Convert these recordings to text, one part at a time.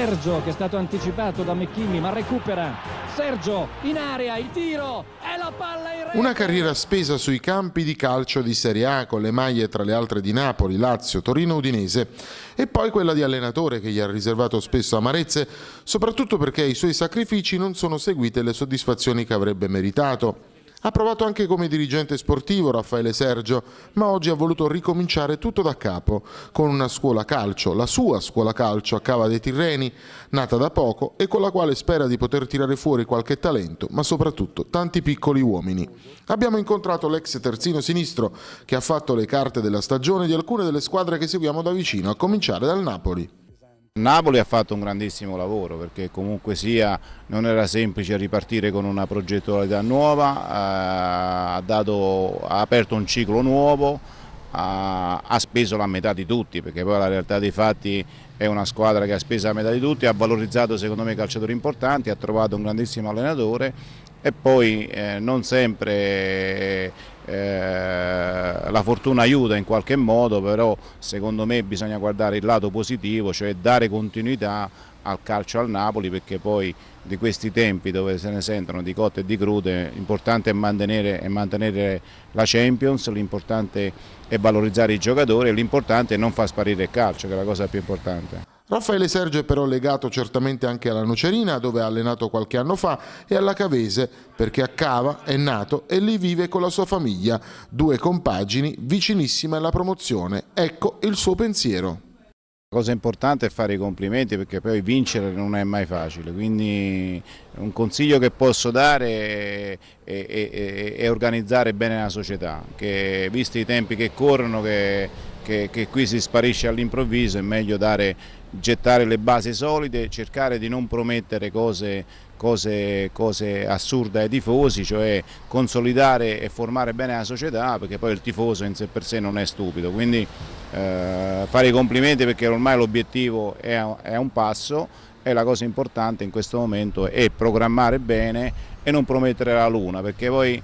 Sergio che è stato anticipato da Mecchini ma recupera Sergio in area il tiro e la palla in rete una carriera spesa sui campi di calcio di Serie A con le maglie tra le altre di Napoli, Lazio, Torino, Udinese e poi quella di allenatore che gli ha riservato spesso amarezze soprattutto perché i suoi sacrifici non sono seguite le soddisfazioni che avrebbe meritato ha provato anche come dirigente sportivo Raffaele Sergio, ma oggi ha voluto ricominciare tutto da capo, con una scuola calcio, la sua scuola calcio a Cava dei Tirreni, nata da poco e con la quale spera di poter tirare fuori qualche talento, ma soprattutto tanti piccoli uomini. Abbiamo incontrato l'ex terzino sinistro che ha fatto le carte della stagione di alcune delle squadre che seguiamo da vicino, a cominciare dal Napoli. Napoli ha fatto un grandissimo lavoro perché comunque sia non era semplice ripartire con una progettualità nuova, eh, ha, dato, ha aperto un ciclo nuovo, ha, ha, speso la metà di tutti perché poi la realtà dei fatti è una squadra che ha speso la metà di tutti, ha valorizzato secondo me calciatori importanti, ha trovato un grandissimo allenatore e poi eh, non sempre... Eh, eh, la fortuna aiuta in qualche modo, però secondo me bisogna guardare il lato positivo, cioè dare continuità al calcio al Napoli perché poi di questi tempi dove se ne sentono di cotte e di crude l'importante è mantenere, è mantenere la Champions, l'importante è valorizzare i giocatori e l'importante è non far sparire il calcio che è la cosa più importante. Raffaele Sergio è però legato certamente anche alla Nocerina, dove ha allenato qualche anno fa, e alla Cavese, perché a Cava è nato e lì vive con la sua famiglia, due compagini vicinissime alla promozione. Ecco il suo pensiero. La cosa importante è fare i complimenti perché poi vincere non è mai facile, quindi un consiglio che posso dare è, è, è, è organizzare bene la società, che visti i tempi che corrono, che che, che qui si sparisce all'improvviso, è meglio dare, gettare le basi solide, cercare di non promettere cose Cose, cose, assurde ai tifosi, cioè consolidare e formare bene la società perché poi il tifoso in sé per sé non è stupido, quindi eh, fare i complimenti perché ormai l'obiettivo è, è, un passo e la cosa importante in questo momento è programmare bene e non promettere la luna perché poi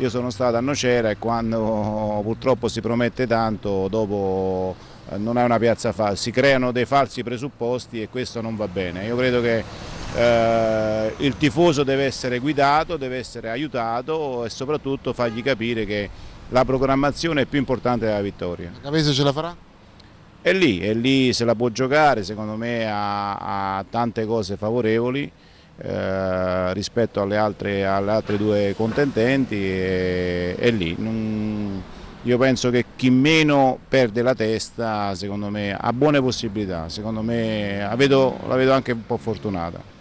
io sono stato a Nocera e quando purtroppo si promette tanto dopo eh, non è una piazza falsa, si creano dei falsi presupposti e questo non va bene. Io credo che eh, il tifoso deve essere guidato, deve essere aiutato e soprattutto fargli capire che la programmazione è più importante della vittoria. La Capese ce la farà? È lì, è lì se la può giocare, secondo me ha, ha tante cose favorevoli. Eh, rispetto alle altre, alle altre, due contendenti e, e lì. Non, io penso che chi meno perde la testa, secondo me, ha buone possibilità, secondo me la vedo, la vedo anche un po' fortunata.